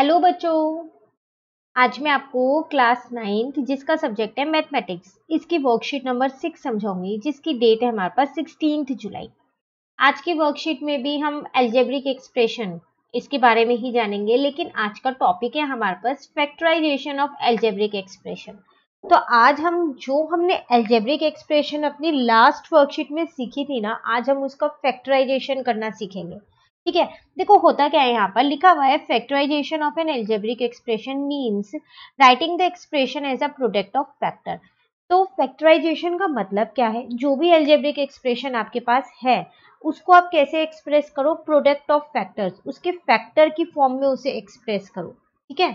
hello बच्चों आज मैं आपको क्लास नाइन्थ जिसका सब्जेक्ट है मैथमेटिक्स इसकी वर्कशीट नंबर सिक्स समझाऊंगी जिसकी डेट है हमारे पास सिक्सटीन जुलाई आज की वर्कशीट में भी हम एल्जेब्रिक एक्सप्रेशन इसके बारे में ही जानेंगे लेकिन आज का टॉपिक है हमारे पास फैक्टराइजेशन ऑफ एल्जेब्रिक एक्सप्रेशन तो आज हम जो हमने एल्जेब्रिक एक्सप्रेशन अपनी लास्ट वर्कशीट में सीखी थी ना आज हम उसका फैक्टराइजेशन करना सीखेंगे ठीक है देखो होता क्या है यहाँ पर लिखा हुआ है factorisation of an algebraic expression means writing the expression as a product of factor तो फैक्टराइजेशन का मतलब क्या है जो भी एल्जेब्रिक एक्सप्रेशन आपके पास है उसको आप कैसे एक्सप्रेस करो प्रोडक्ट ऑफ फैक्टर्स उसके फैक्टर की फॉर्म में उसे एक्सप्रेस करो ठीक है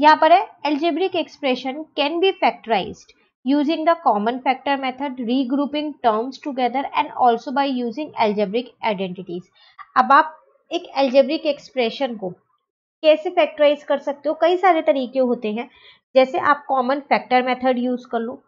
यहाँ पर है algebraic expression can be factorise using the common factor method regrouping terms together and also by using algebraic identities अब आप एक एल्जेब्रिक एक्सप्रेशन को कैसे फैक्टराइज कर सकते हो कई सारे तरीके होते हैं जैसे आप कॉमन फैक्टर मेथड यूज कर लो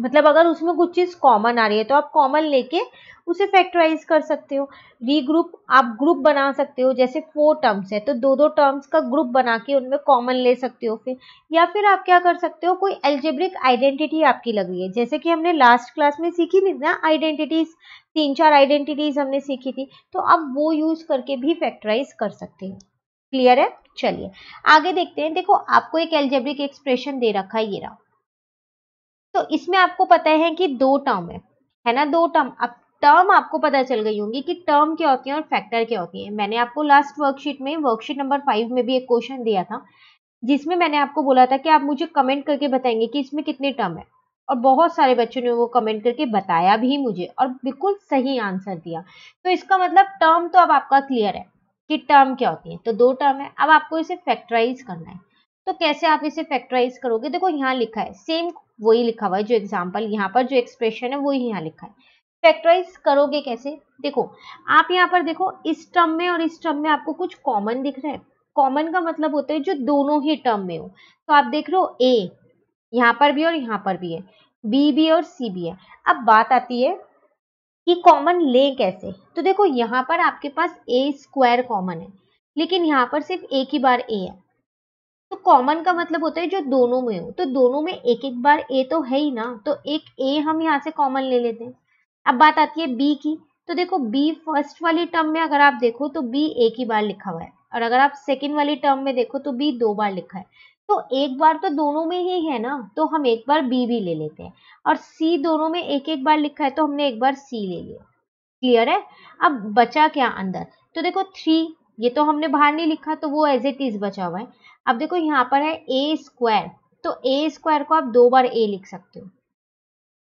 मतलब अगर उसमें कुछ चीज़ कॉमन आ रही है तो आप कॉमन लेके उसे फैक्टराइज कर सकते हो री ग्रुप आप ग्रुप बना सकते हो जैसे फोर टर्म्स है तो दो दो टर्म्स का ग्रुप बना के उनमें कॉमन ले सकते हो फिर या फिर आप क्या कर सकते हो कोई एल्जेब्रिक आइडेंटिटी आपकी लग रही है जैसे कि हमने लास्ट क्लास में सीखी थी ना आइडेंटिटीज तीन चार आइडेंटिटीज हमने सीखी थी तो आप वो यूज़ करके भी फैक्टराइज कर सकते हो क्लियर है चलिए आगे देखते हैं देखो आपको एक एल्जेब्रिक एक्सप्रेशन दे रखा है ये रहा तो इसमें आपको पता है कि दो टर्म है है ना दो टर्म अब टर्म आपको पता चल गई होंगी कि टर्म क्या होती है और फैक्टर क्या होती है मैंने आपको लास्ट वर्कशीट में वर्कशीट नंबर फाइव में भी एक क्वेश्चन दिया था जिसमें मैंने आपको बोला था कि आप मुझे कमेंट करके बताएंगे कि इसमें कितने टर्म है और बहुत सारे बच्चों ने वो कमेंट करके बताया भी मुझे और बिल्कुल सही आंसर दिया तो इसका मतलब टर्म तो अब आपका क्लियर है कि टर्म क्या होती है तो दो टर्म है अब आपको इसे फैक्टराइज करना है तो कैसे आप इसे फैक्टराइज करोगे देखो यहाँ लिखा है सेम वही लिखा हुआ है जो एग्जाम्पल यहाँ पर जो एक्सप्रेशन है वही यहाँ लिखा है फैक्टराइज करोगे कैसे देखो आप यहाँ पर देखो इस टर्म में और इस टर्म में आपको कुछ कॉमन दिख रहा है कॉमन का मतलब होता है जो दोनों ही टर्म में हो तो आप देख रहे हो ए यहाँ पर भी और यहाँ पर भी है बी भी और सी भी है अब बात आती है कि कॉमन ले कैसे तो देखो यहाँ पर आपके पास ए स्क्वायर कॉमन है लेकिन यहाँ पर सिर्फ एक ही बार ए है कॉमन तो का मतलब होता है जो दोनों में हो तो दोनों में एक एक बार ए तो है ही ना तो एक ए हम यहाँ से कॉमन ले लेते हैं अब बात आती है बी की तो देखो बी फर्स्ट वाली टर्म में अगर आप देखो तो बी एक ही बार लिखा हुआ है और अगर आप सेकेंड वाली टर्म में देखो तो बी दो बार लिखा है तो एक बार तो दोनों में ही है ना तो हम एक बार बी भी ले लेते हैं और सी दोनों में एक एक बार लिखा है तो हमने एक बार सी ले लिया क्लियर है अब बचा क्या अंदर तो देखो थ्री ये तो हमने बाहर नहीं लिखा तो वो एज इट इज़ बचा हुआ है अब देखो यहाँ पर है ए स्क्वायर तो ए स्क्वायर को आप दो बार ए लिख सकते हो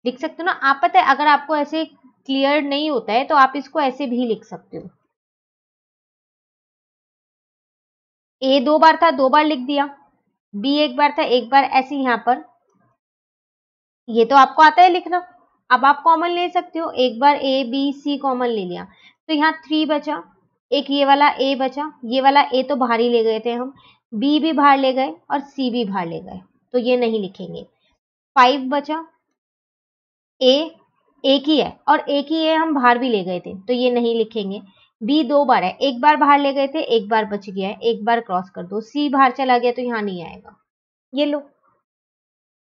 लिख सकते हो ना आप पता है अगर आपको ऐसे क्लियर नहीं होता है तो आप इसको ऐसे भी लिख सकते हो ए दो बार था दो बार लिख दिया बी एक बार था एक बार ऐसे यहां पर ये तो आपको आता है लिखना अब आप कॉमन ले सकते हो एक बार ए बी सी कॉमन ले लिया तो यहाँ थ्री बचा एक ये वाला ए बचा ये वाला ए तो बाहर ही ले गए थे हम बी भी बाहर ले गए और सी भी बाहर ले गए तो ये नहीं लिखेंगे फाइव बचा ए एक ही है और एक ही है हम बाहर भी ले गए थे तो ये नहीं लिखेंगे बी दो बार है एक बार बाहर ले गए थे एक बार बच गया है एक बार क्रॉस कर दो सी बाहर चला गया तो यहाँ नहीं आएगा ये लो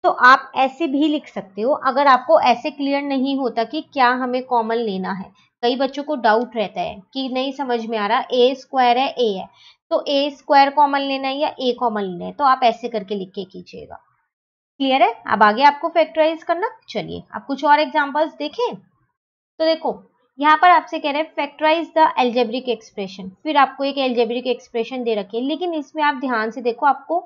तो आप ऐसे भी लिख सकते हो अगर आपको ऐसे क्लियर नहीं होता कि क्या हमें कॉमन लेना है कई बच्चों को डाउट रहता है कि नहीं समझ में आ रहा ए स्क्वायर है ए है तो ए स्क्वायर कॉमन लेना है या ए कॉमन लेना है तो आप ऐसे करके लिख के कीजिएगा क्लियर है अब आगे आपको फैक्टराइज करना चलिए आप कुछ और एग्जाम्पल्स देखें तो देखो यहाँ पर आपसे कह रहे हैं फैक्टराइज द एल्जेब्रिक एक्सप्रेशन फिर आपको एक एल्जेब्रिक एक्सप्रेशन दे रखे लेकिन इसमें आप ध्यान से देखो आपको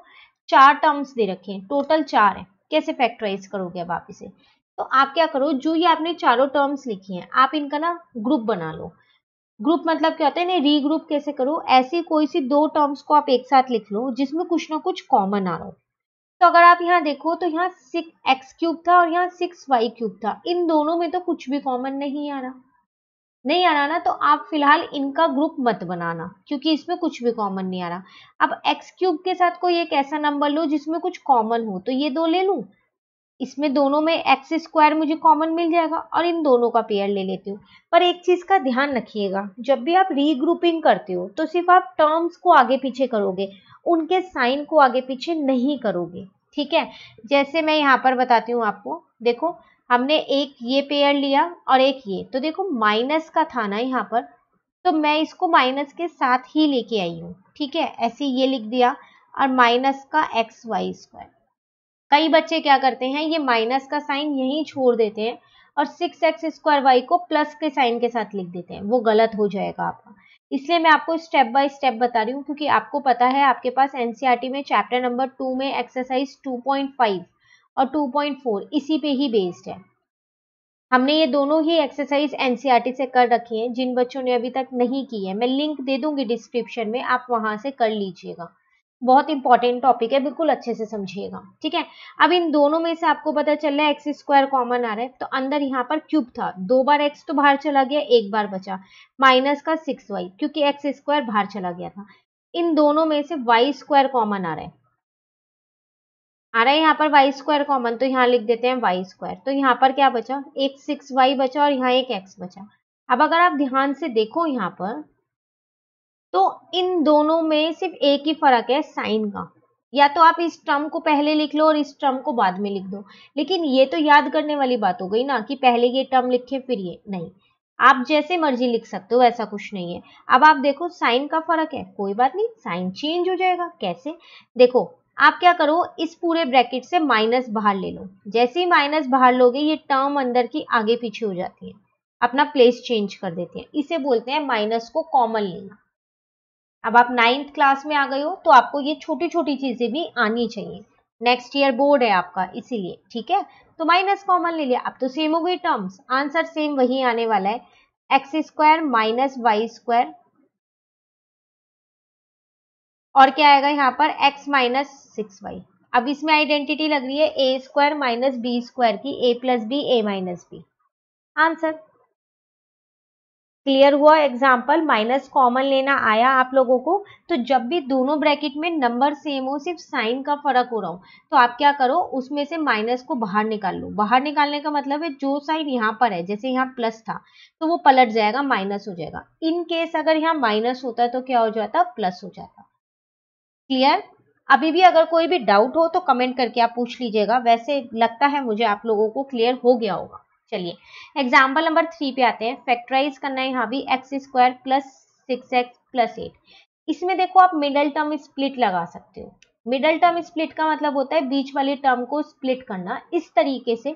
चार टर्म्स दे रखे हैं टोटल चार है कैसे फैक्टराइज करोगे अब आप इसे तो आप क्या करो जो ये आपने चारों टर्म्स लिखी हैं आप इनका ना ग्रुप बना लो ग्रुप मतलब क्या होता है रीग्रुप कैसे करो ऐसी कोई सी दो टर्म्स को आप एक साथ लिख लो जिसमें कुछ ना कुछ कॉमन आ रहा हो तो अगर आप यहाँ देखो तो यहाँ सिक्स एक्स क्यूब था और यहाँ सिक्स वाई क्यूब था इन दोनों में तो कुछ भी कॉमन नहीं आ रहा नहीं आ रहा ना तो आप फिलहाल इनका ग्रुप मत बनाना क्योंकि इसमें कुछ भी कॉमन नहीं आ रहा अब एक्स क्यूब के साथ कोई एक ऐसा नंबर लो जिसमें कुछ कॉमन हो तो ये दो ले लूँ इसमें दोनों में एक्स स्क्वायर मुझे कॉमन मिल जाएगा और इन दोनों का पेयर ले लेती हूँ पर एक चीज़ का ध्यान रखिएगा जब भी आप रीग्रुपिंग करते हो तो सिर्फ आप टर्म्स को आगे पीछे करोगे उनके साइन को आगे पीछे नहीं करोगे ठीक है जैसे मैं यहाँ पर बताती हूँ आपको देखो हमने एक ये पेयर लिया और एक ये तो देखो माइनस का था ना यहाँ पर तो मैं इसको माइनस के साथ ही लेके आई हूँ ठीक है ऐसे ये लिख दिया और माइनस का एक्स वाई स्क्वायर कई बच्चे क्या करते हैं ये माइनस का साइन यहीं छोड़ देते हैं और सिक्स एक्स स्क्वायर वाई को प्लस के साइन के साथ लिख देते हैं वो गलत हो जाएगा आपका इसलिए मैं आपको स्टेप बाय स्टेप बता रही हूँ क्योंकि आपको पता है आपके पास एनसीईआरटी e में चैप्टर नंबर टू में एक्सरसाइज 2.5 और 2.4 इसी पे ही बेस्ड है हमने ये दोनों ही एक्सरसाइज एनसीईआरटी e से कर रखी है जिन बच्चों ने अभी तक नहीं की है मैं लिंक दे दूंगी डिस्क्रिप्शन में आप वहां से कर लीजिएगा बहुत इंपॉर्टेंट टॉपिक है बिल्कुल अच्छे से समझिएगा ठीक है अब इन दोनों में से आपको पता चल रहा है एक्स स्क्वायर कॉमन आ रहा है तो अंदर यहाँ पर क्यूब था दो बार एक्स तो बाहर चला गया एक बार बचा माइनस का सिक्स वाई क्योंकि एक्स स्क्वायर बाहर चला गया था इन दोनों में से वाई स्क्वायर कॉमन आ रहा है आ रहा है यहाँ पर वाई स्क्वायर कॉमन तो यहाँ लिख देते हैं वाई स्क्वायर तो यहाँ पर क्या बचा एक सिक्स वाई बचा और यहाँ एक एक्स बचा अब अगर आप ध्यान से देखो यहाँ पर तो इन दोनों में सिर्फ एक ही फर्क है साइन का या तो आप इस टर्म को पहले लिख लो और इस टर्म को बाद में लिख दो लेकिन ये तो याद करने वाली बात हो गई ना कि पहले ये टर्म लिखे फिर ये नहीं आप जैसे मर्जी लिख सकते हो ऐसा कुछ नहीं है अब आप देखो साइन का फर्क है कोई बात नहीं साइन चेंज हो जाएगा कैसे देखो आप क्या करो इस पूरे ब्रैकेट से माइनस बाहर ले लो जैसे ही माइनस बाहर लोगे ये टर्म अंदर की आगे पीछे हो जाती है अपना प्लेस चेंज कर देते हैं इसे बोलते हैं माइनस को कॉमन लेना अब आप नाइन्थ क्लास में आ गए हो तो आपको ये छोटी छोटी चीज़ें भी आनी चाहिए नेक्स्ट ईयर बोर्ड है आपका इसीलिए ठीक है तो माइनस कॉमन ले लिया अब तो सेम हो गई टर्म्स आंसर सेम वही आने वाला है x square minus y square और क्या आएगा यहाँ पर x माइनस सिक्स वाई अब इसमें आइडेंटिटी लग रही है a square minus b square की a plus b a minus b answer clear हुआ एग्जाम्पल माइनस कॉमन लेना आया आप लोगों को तो जब भी दोनों ब्रैकेट में नंबर सेम हो सिर्फ साइन का फर्क हो रहा हो तो आप क्या करो उसमें से माइनस को बाहर निकाल लो बाहर निकालने का मतलब है जो साइन यहाँ पर है जैसे यहाँ प्लस था तो वो पलट जाएगा माइनस हो जाएगा इन केस अगर यहाँ माइनस होता तो क्या हो जाता प्लस हो जाता क्लियर अभी भी अगर कोई भी डाउट हो तो कमेंट करके आप पूछ लीजिएगा वैसे लगता है मुझे आप लोगों को क्लियर हो गया होगा चलिए एग्जाम्पल नंबर थ्री पे आते हैं फैक्टराइज करना है यहाँ भी x square plus six x plus eight इसमें देखो आप मिडल टर्म स्प्लिट लगा सकते हो मिडल टर्म स्प्लिट का मतलब होता है बीच वाली टर्म को स्प्लिट करना इस तरीके से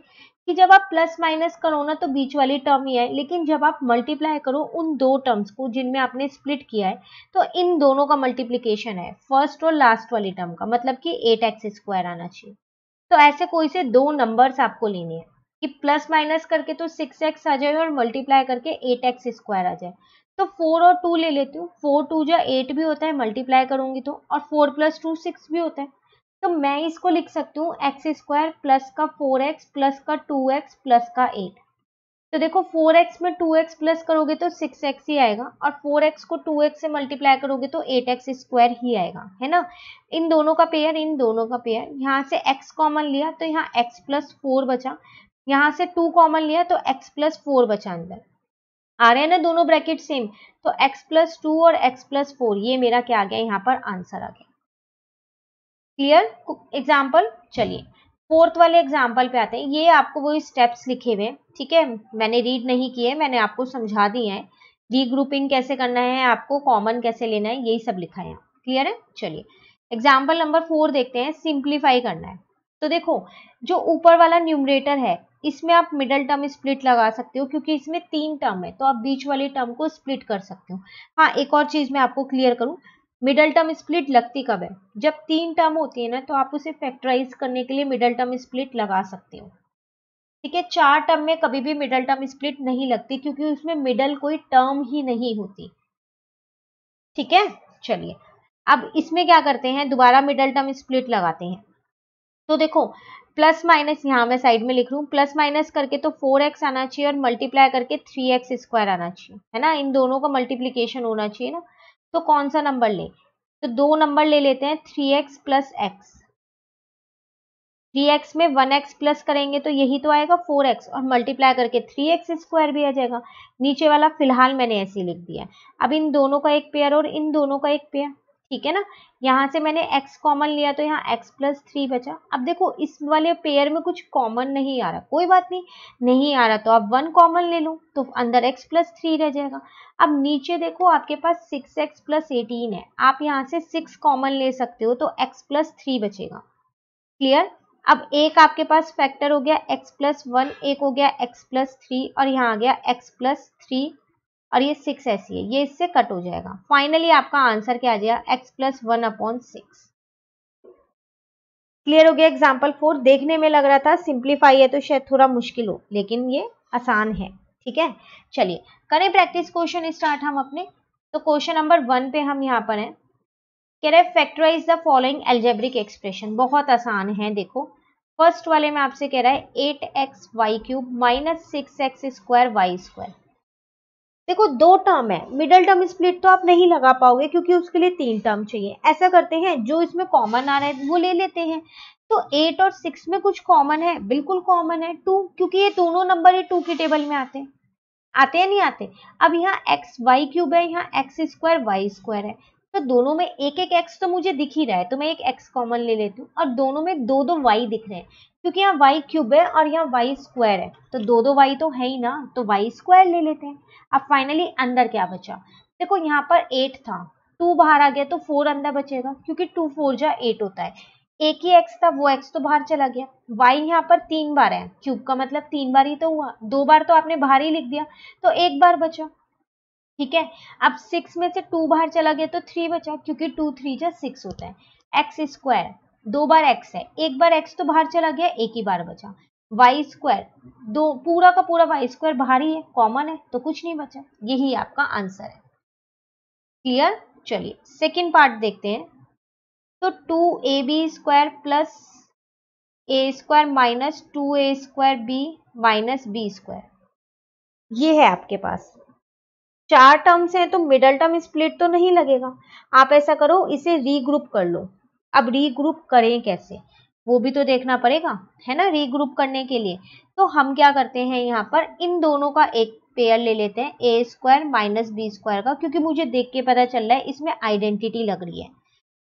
कि जब आप प्लस माइनस करो ना तो बीच वाली टर्म ही है लेकिन जब आप मल्टीप्लाई करो उन दो टर्म्स को जिनमें आपने स्प्लिट किया है तो इन दोनों का मल्टीप्लीकेशन है फर्स्ट और लास्ट वाली टर्म का मतलब कि एट एक्स स्क्वायर आना चाहिए तो ऐसे कोई से दो नंबर्स आपको लेने हैं कि प्लस माइनस करके तो सिक्स एक्स आ जाए और मल्टीप्लाई करके एट एक्स स्क्वायर आ जाए तो फोर और टू ले लेती हूँ फोर टू जो एट भी होता है मल्टीप्लाई करूंगी तो और फोर प्लस टू सिक्स भी होता है तो मैं इसको लिख सकती हूँ एक्स स्क्वायर प्लस का फोर एक्स प्लस का टू एक्स प्लस का एट तो देखो फोर एक्स में टू एक्स प्लस करोगे तो सिक्स एक्स ही आएगा और फोर एक्स को टू एक्स से मल्टीप्लाई करोगे तो एट एक्स स्क्वायर ही आएगा है ना इन दोनों का पेयर इन दोनों का पेयर यहाँ से एक्स कॉमन लिया तो यहाँ एक्स प्लस फोर बचा यहां से टू कॉमन लिया तो एक्स प्लस फोर बचा अंदर आ रहे हैं ना दोनों ब्रैकेट सेम तो एक्स प्लस टू और एक्स प्लस फोर ये मेरा क्या आ गया यहाँ पर आंसर आ गया क्लियर एग्जाम्पल चलिए फोर्थ वाले एग्जाम्पल पे आते हैं ये आपको वही स्टेप्स लिखे हुए हैं ठीक है मैंने रीड नहीं किए मैंने आपको समझा दिए हैं डी ग्रुपिंग कैसे करना है आपको कॉमन कैसे लेना है यही सब लिखा है क्लियर है चलिए एग्जाम्पल नंबर फोर देखते हैं सिंप्लीफाई करना है तो देखो जो ऊपर वाला न्यूमरेटर है इसमें आप मिडल टर्म स्प्लिट लगा सकते हो क्योंकि इसमें तीन टर्म है तो आप बीच वाले टर्म को स्प्लिट कर सकते हो हाँ एक और चीज़ मैं आपको क्लियर करूँ मिडल टर्म स्प्लिट लगती कब है जब तीन टर्म होती है ना तो आप उसे फैक्टराइज करने के लिए मिडल टर्म स्प्लिट लगा सकते हो ठीक है चार टर्म में कभी भी मिडल टर्म स्प्लिट नहीं लगती क्योंकि उसमें मिडल कोई टर्म ही नहीं होती ठीक है चलिए अब इसमें क्या करते हैं दोबारा मिडल टर्म स्प्लिट लगाते हैं तो देखो प्लस माइनस यहाँ मैं साइड में लिख रहा हूँ प्लस माइनस करके तो फोर एक्स आना चाहिए और मल्टीप्लाई करके थ्री एक्स स्क्वायर आना चाहिए है ना इन दोनों का मल्टीप्लीकेशन होना चाहिए ना तो कौन सा नंबर ले तो दो नंबर ले लेते हैं three x plus x three x में वन एक्स प्लस करेंगे तो यही तो आएगा फोर एक्स और मल्टीप्लाई करके थ्री एक्स स्क्वायर भी आ जाएगा नीचे वाला फिलहाल मैंने ऐसे लिख दिया अब इन दोनों का एक पेयर और इन दोनों का एक पेयर ठीक है ना यहाँ से मैंने x कॉमन लिया तो यहाँ x प्लस थ्री बचा अब देखो इस वाले पेयर में कुछ कॉमन नहीं आ रहा कोई बात नहीं नहीं आ रहा तो अब वन कॉमन ले लो तो अंदर x प्लस थ्री रह जाएगा अब नीचे देखो आपके पास सिक्स एक्स प्लस एटीन है आप यहाँ से सिक्स कॉमन ले सकते हो तो x प्लस थ्री बचेगा क्लियर अब एक आपके पास फैक्टर हो गया x प्लस वन एक हो गया x प्लस थ्री और यहाँ आ गया x प्लस थ्री और ये सिक्स ऐसी है ये इससे कट हो जाएगा फाइनली आपका आंसर क्या आ जाएगा x plus one upon six clear हो गया एग्जाम्पल फोर देखने में लग रहा था सिंप्लीफाई है तो शायद थोड़ा मुश्किल हो लेकिन ये आसान है ठीक है चलिए करें प्रैक्टिस क्वेश्चन स्टार्ट हम अपने तो क्वेश्चन नंबर वन पे हम यहाँ पर हैं कह रहे factorise the following algebraic expression बहुत आसान है देखो फर्स्ट वाले में आपसे कह रहा है eight x y cube minus six x square y square देखो दो टर्म है मिडल टर्म स्प्लिट तो आप नहीं लगा पाओगे क्योंकि उसके लिए तीन टर्म चाहिए ऐसा करते हैं जो इसमें कॉमन आ रहा है वो ले लेते हैं तो एट और सिक्स में कुछ कॉमन है बिल्कुल कॉमन है टू क्योंकि ये दोनों नंबर ये टू की टेबल में आते हैं आते हैं नहीं आते अब यहाँ एक्स वाई क्यूब है यहाँ एक्स स्क्वायर वाई स्क्वायर है तो दोनों में एक एक एक्स तो मुझे दिख ही रहा है तो मैं एक एक्स कॉमन ले लेती हूँ और दोनों में दो दो वाई दिख रहे हैं क्योंकि यहाँ वाई क्यूब है और यहाँ वाई स्क्वायर है तो दो दो वाई तो है ही ना तो वाई स्क्वायर ले लेते हैं अब फाइनली अंदर क्या बचा देखो यहाँ पर एट था टू बाहर आ गया तो फोर अंदर बचेगा क्योंकि टू फोर जा एट होता है एक ही एक्स था वो एक्स तो बाहर चला गया वाई यहाँ पर तीन बार है क्यूब का मतलब तीन बार ही तो हुआ दो बार तो आपने बाहर ही लिख दिया तो एक बार बचा ठीक है अब सिक्स में से टू बाहर चला गया तो थ्री बचा क्योंकि टू थ्री जो सिक्स होता है एक्स स्क्वायर दो बार एक्स है एक बार एक्स तो बाहर चला गया एक ही बार बचा वाई स्क्वायर दो पूरा का पूरा वाई स्क्वायर बाहर ही है कॉमन है तो कुछ नहीं बचा यही आपका आंसर है क्लियर चलिए सेकेंड पार्ट देखते हैं तो two a b square plus a square minus two a square b minus b square ये है आपके पास चार टर्म्स हैं तो मिडल टर्म स्प्लिट तो नहीं लगेगा आप ऐसा करो इसे रीग्रुप कर लो अब रीग्रुप करें कैसे वो भी तो देखना पड़ेगा है ना रीग्रुप करने के लिए तो हम क्या करते हैं यहाँ पर इन दोनों का एक पेयर ले लेते हैं a square minus b square का क्योंकि मुझे देख के पता चल रहा है इसमें आइडेंटिटी लग रही है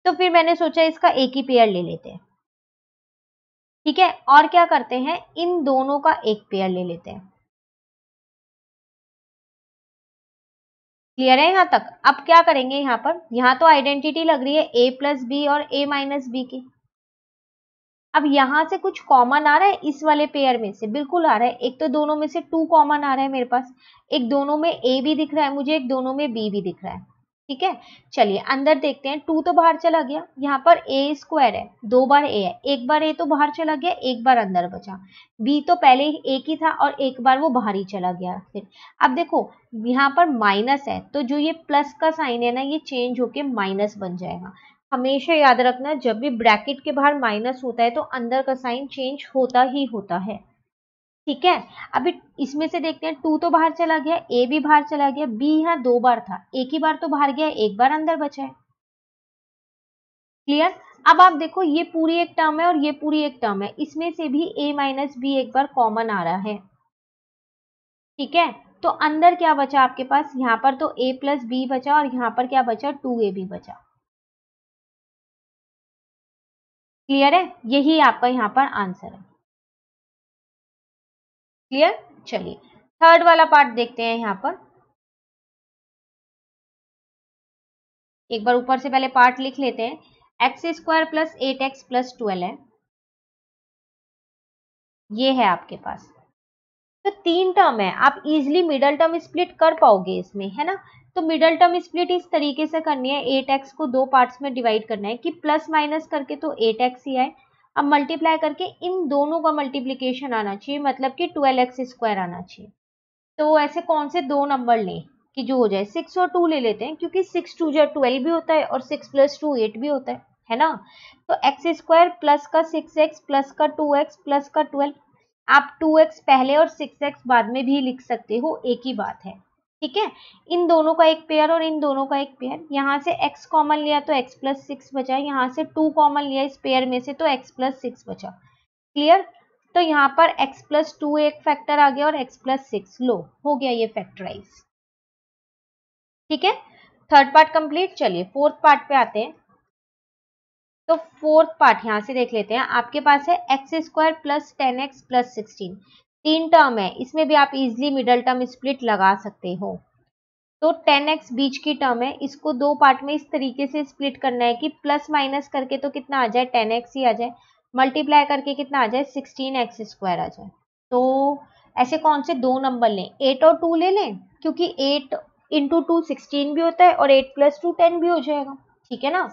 तो फिर मैंने सोचा इसका एक ही पेयर ले लेते हैं ठीक है और क्या करते हैं इन दोनों का एक पेयर ले लेते हैं क्लियर है यहाँ तक अब क्या करेंगे यहाँ पर यहाँ तो आइडेंटिटी लग रही है ए प्लस बी और ए माइनस बी की अब यहाँ से कुछ कॉमन आ रहा है इस वाले पेयर में से बिल्कुल आ रहा है एक तो दोनों में से टू कॉमन आ रहा है मेरे पास एक दोनों में ए भी दिख रहा है मुझे एक दोनों में बी भी दिख रहा है ठीक है चलिए अंदर देखते हैं टू तो बाहर चला गया यहाँ पर ए स्क्वायर है दो बार ए है एक बार ए तो बाहर चला गया एक बार अंदर बचा बी तो पहले एक ही था और एक बार वो बाहर ही चला गया फिर अब देखो यहाँ पर माइनस है तो जो ये प्लस का साइन है ना ये चेंज होके माइनस बन जाएगा हमेशा याद रखना जब भी ब्रैकेट के बाहर माइनस होता है तो अंदर का साइन चेंज होता ही होता है ठीक है अभी इसमें से देखते हैं टू तो बाहर चला गया ए भी बाहर चला गया बी यहाँ दो बार था एक ही बार तो बाहर गया एक बार अंदर बचा है क्लियर अब आप देखो ये पूरी एक टर्म है और ये पूरी एक टर्म है इसमें से भी ए माइनस बी एक बार कॉमन आ रहा है ठीक है तो अंदर क्या बचा आपके पास यहाँ पर तो ए प्लस बी बचा और यहाँ पर क्या बचा टू ए बी बचा क्लियर है यही आपका यहाँ पर आंसर है क्लियर चलिए थर्ड वाला पार्ट देखते हैं यहाँ पर एक बार ऊपर से पहले पार्ट लिख लेते हैं x square plus eight x plus twelve है ये है आपके पास तो तीन टर्म है आप इजिली मिडल टर्म स्प्लिट कर पाओगे इसमें है ना तो मिडल टर्म स्प्लिट इस तरीके से करनी है एट एक्स को दो पार्ट्स में डिवाइड करना है कि प्लस माइनस करके तो एट एक्स ही आए अब मल्टीप्लाई करके इन दोनों का मल्टीप्लीकेशन आना चाहिए मतलब कि ट्वेल्व एक्स स्क्वायर आना चाहिए तो ऐसे कौन से दो नंबर लें कि जो हो जाए सिक्स और टू ले लेते हैं क्योंकि सिक्स टू जो ट्वेल्व भी होता है और सिक्स प्लस टू एट भी होता है है ना तो एक्स स्क्वायर प्लस का सिक्स एक्स प्लस का टू एक्स प्लस का ट्वेल्व आप टू एक्स पहले और सिक्स एक्स बाद में भी लिख सकते हो एक ही बात है ठीक है इन दोनों का एक पेयर और इन दोनों का एक पेयर यहाँ से x कॉमन लिया तो x प्लस सिक्स बचा यहाँ से टू कॉमन लिया इस पेयर में से तो x प्लस सिक्स बचा क्लियर तो यहाँ पर x प्लस टू एक फैक्टर आ गया और x प्लस सिक्स लो हो गया ये फैक्टराइज ठीक है थर्ड पार्ट कंप्लीट चलिए फोर्थ पार्ट पे आते हैं तो फोर्थ पार्ट यहाँ से देख लेते हैं आपके पास है x square plus ten x plus sixteen तीन टर्म है इसमें भी आप इजिली मिडल टर्म स्प्लिट लगा सकते हो तो 10x बीच की टर्म है इसको दो पार्ट में इस तरीके से स्प्लिट करना है कि प्लस माइनस करके तो कितना आ जाए 10x ही आ जाए मल्टीप्लाई करके कितना आ जाए 16x स्क्वायर आ जाए तो ऐसे कौन से दो नंबर लें एट और टू ले लें क्योंकि एट इंटू टू सिक्सटीन भी होता है और एट प्लस टू टेन भी हो जाएगा ठीक है ना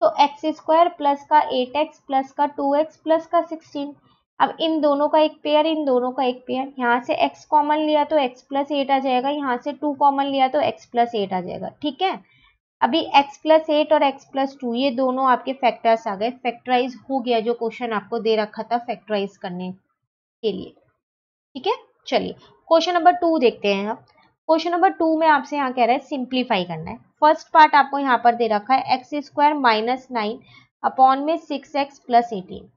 तो एक्स स्क्वायर प्लस का एट एक्स प्लस का टू एक्स प्लस का सिक्सटीन अब इन दोनों का एक पेयर इन दोनों का एक पेयर यहाँ से x कॉमन लिया तो x प्लस एट आ जाएगा यहाँ से टू कॉमन लिया तो x प्लस एट आ जाएगा ठीक है अभी x प्लस एट और x प्लस टू ये दोनों आपके फैक्टर्स आ गए फैक्टराइज हो गया जो क्वेश्चन आपको दे रखा था फैक्टराइज करने के लिए ठीक है चलिए क्वेश्चन नंबर टू देखते हैं आप क्वेश्चन नंबर टू में आपसे यहाँ कह रहा है सिंप्लीफाई करना है फर्स्ट पार्ट आपको यहाँ पर दे रखा है x square minus nine upon में सिक्स एक्स प्लस एटीन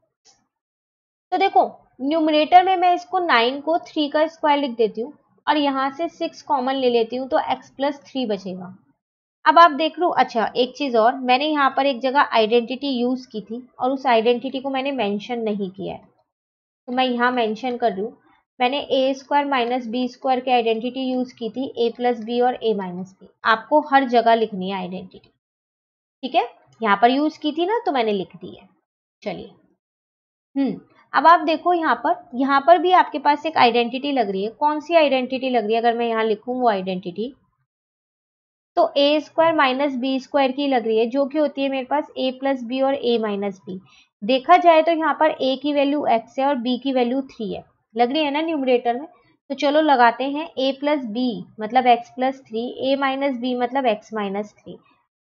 तो देखो न्यूमिनेटर में मैं इसको नाइन को थ्री का स्क्वायर लिख देती हूँ और यहाँ से सिक्स कॉमन ले लेती हूँ तो एक्स प्लस थ्री बचेगा अब आप देख लो अच्छा एक चीज़ और मैंने यहाँ पर एक जगह आइडेंटिटी यूज़ की थी और उस आइडेंटिटी को मैंने मैंशन नहीं किया है तो मैं यहाँ मैंशन कर रही हूँ मैंने a square minus b square की आइडेंटिटी यूज़ की थी ए प्लस बी और ए माइनस बी आपको हर जगह लिखनी है आइडेंटिटी ठीक है यहाँ पर यूज़ की थी ना तो मैंने लिख दी है चलिए हम्म अब आप देखो यहाँ पर यहाँ पर भी आपके पास एक आइडेंटिटी लग रही है कौन सी आइडेंटिटी लग रही है अगर मैं यहाँ लिखूँ वो आइडेंटिटी तो a square minus b square की लग रही है जो कि होती है मेरे पास ए प्लस बी और ए माइनस बी देखा जाए तो यहाँ पर ए की वैल्यू एक्स है और बी की वैल्यू थ्री है लग रही है ना न्यूमरेटर में तो चलो लगाते हैं ए प्लस बी मतलब x plus three a minus b मतलब एक्स माइनस थ्री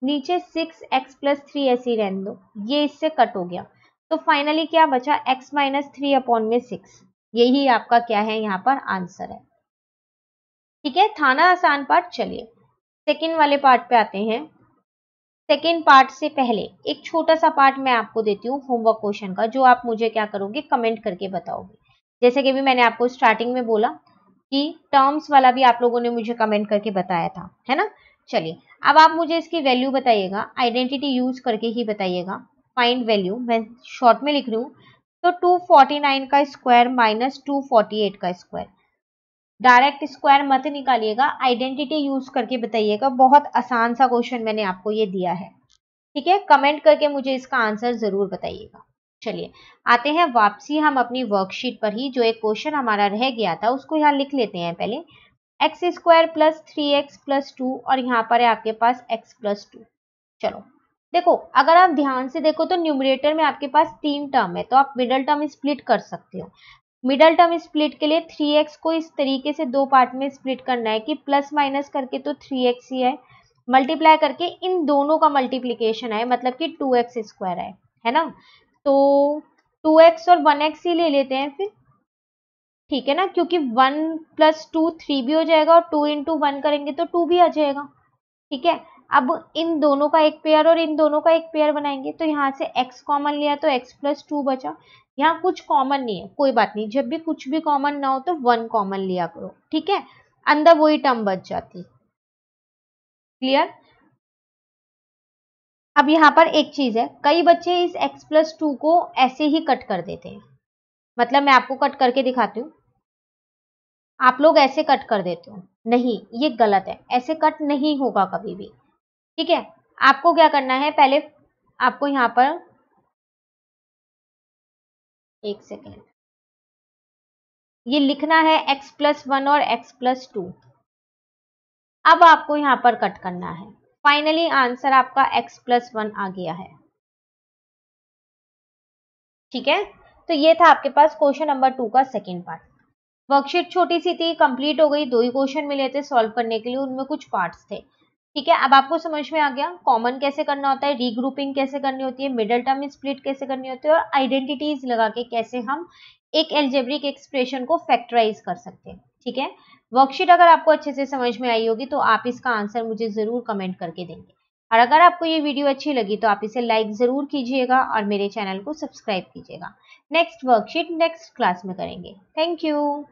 नीचे सिक्स एक्स प्लस थ्री ऐसी रहने दो ये इससे कट हो गया तो फाइनली क्या बचा x माइनस थ्री अपॉन में सिक्स यही आपका क्या है यहाँ पर आंसर है ठीक है थाना आसान पार्ट चलिए सेकेंड वाले पार्ट पे आते हैं सेकेंड पार्ट से पहले एक छोटा सा पार्ट मैं आपको देती हूँ होमवर्क क्वेश्चन का जो आप मुझे क्या करोगे कमेंट करके बताओगे जैसे कि भी मैंने आपको स्टार्टिंग में बोला कि टर्म्स वाला भी आप लोगों ने मुझे कमेंट करके बताया था है ना चलिए अब आप मुझे इसकी वैल्यू बताइएगा आइडेंटिटी यूज करके ही बताइएगा फाइंड वैल्यू मैं शॉर्ट में लिख रही हूँ तो 249 का स्क्वायर माइनस 248 का स्क्वायर डायरेक्ट स्क्वायर मत निकालिएगा आइडेंटिटी यूज करके बताइएगा बहुत आसान सा क्वेश्चन मैंने आपको ये दिया है ठीक है कमेंट करके मुझे इसका आंसर जरूर बताइएगा चलिए आते हैं वापसी हम अपनी वर्कशीट पर ही जो एक क्वेश्चन हमारा रह गया था उसको यहाँ लिख लेते हैं पहले x square plus three x plus two और यहाँ पर है आपके पास एक्स प्लस टू चलो देखो अगर आप ध्यान से देखो तो न्यूमरेटर में आपके पास तीन टर्म है तो आप मिडल टर्म स्प्लिट कर सकते हो मिडल टर्म स्प्लिट के लिए थ्री एक्स को इस तरीके से दो पार्ट में स्प्लिट करना है कि प्लस माइनस करके तो थ्री एक्स ही है मल्टीप्लाई करके इन दोनों का मल्टीप्लीकेशन है मतलब कि टू एक्स स्क्वायर है है ना तो टू एक्स और वन एक्स ही ले लेते हैं फिर ठीक है ना क्योंकि वन प्लस टू थ्री भी हो जाएगा और टू इंटू वन करेंगे तो टू भी आ जाएगा ठीक है अब इन दोनों का एक पेयर और इन दोनों का एक पेयर बनाएंगे तो यहाँ से x कॉमन लिया तो x प्लस टू बचा यहाँ कुछ कॉमन नहीं है कोई बात नहीं जब भी कुछ भी कॉमन ना हो तो वन कॉमन लिया करो ठीक है अंदर वही टर्म बच जाती क्लियर अब यहाँ पर एक चीज है कई बच्चे इस x प्लस टू को ऐसे ही कट कर देते हैं मतलब मैं आपको कट करके दिखाती हूँ आप लोग ऐसे कट कर देते हो नहीं ये गलत है ऐसे कट नहीं होगा कभी भी ठीक है आपको क्या करना है पहले आपको यहाँ पर एक सेकेंड ये लिखना है x प्लस वन और x प्लस टू अब आपको यहाँ पर कट करना है फाइनली आंसर आपका x प्लस वन आ गया है ठीक है तो ये था आपके पास क्वेश्चन नंबर टू का सेकेंड पार्ट वर्कशीट छोटी सी थी कंप्लीट हो गई दो ही क्वेश्चन मिले थे सॉल्व करने के लिए उनमें कुछ पार्ट्स थे ठीक है अब आपको समझ में आ गया कॉमन कैसे करना होता है रीग्रुपिंग कैसे करनी होती है मिडल टर्म स्प्लिट कैसे करनी होती है और आइडेंटिटीज लगा के कैसे हम एक एल्जेब्रिक एक्सप्रेशन को फैक्टराइज कर सकते हैं ठीक है वर्कशीट अगर आपको अच्छे से समझ में आई होगी तो आप इसका आंसर मुझे ज़रूर कमेंट करके देंगे और अगर आपको ये वीडियो अच्छी लगी तो आप इसे लाइक ज़रूर कीजिएगा और मेरे चैनल को सब्सक्राइब कीजिएगा नेक्स्ट वर्कशीट नेक्स्ट क्लास में करेंगे थैंक यू